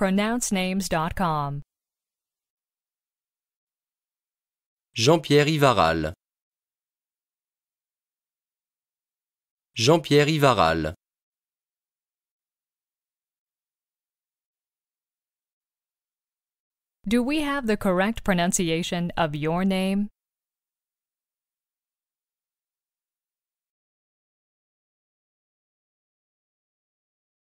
pronouncenames.com. Jean-Pierre Ivaral. Jean-Pierre Ivaral. Do we have the correct pronunciation of your name?